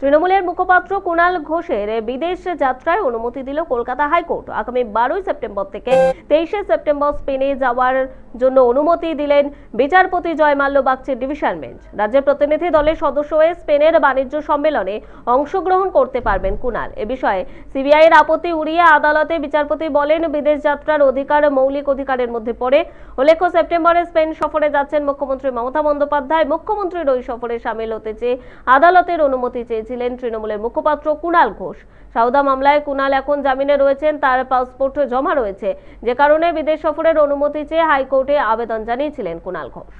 তৃণমূলের মুখপাত্র কুণাল ঘোষের বিদেশ যাত্রায় অনুমতি দিল কলকাতা হাইকোর্ট আগামী বারোই সেপ্টেম্বর থেকে তেইশে সেপ্টেম্বর স্পেনে যাওয়ার জন্য অনুমতি দিলেন বিচারপতি জয়মাল্য বাগচির ডিভিশন বেঞ্চ রাজ্যের প্রতিনিধি দলের সদস্য হয়ে স্পেনের বাণিজ্য সম্মেলনে অংশগ্রহণ করতে পারবেন কুনাল এ বিষয়ে সিবিআই এর আপত্তি উড়িয়ে আদালতে বিচারপতি বলেন বিদেশ যাত্রার অধিকার মৌলিক অধিকারের মধ্যে পড়ে উল্লেখ্য সেপ্টেম্বরে স্পেন সফরে যাচ্ছেন মুখ্যমন্ত্রী মমতা বন্দ্যোপাধ্যায় মুখ্যমন্ত্রীর ওই সফরে সামিল হতে চেয়ে আদালতের অনুমতি চেয়েছিলেন তৃণমূলের মুখপাত্র কুণাল ঘোষ সাউদা মামলায় কুণাল এখন জামিনে রয়েছেন তার পাসপোর্ট জমা রয়েছে যে কারণে বিদেশ সফরের অনুমতি চেয়ে হাইকোর্ট কোর্টে আবেদন জানিয়েছিলেন কুণাল ঘোষ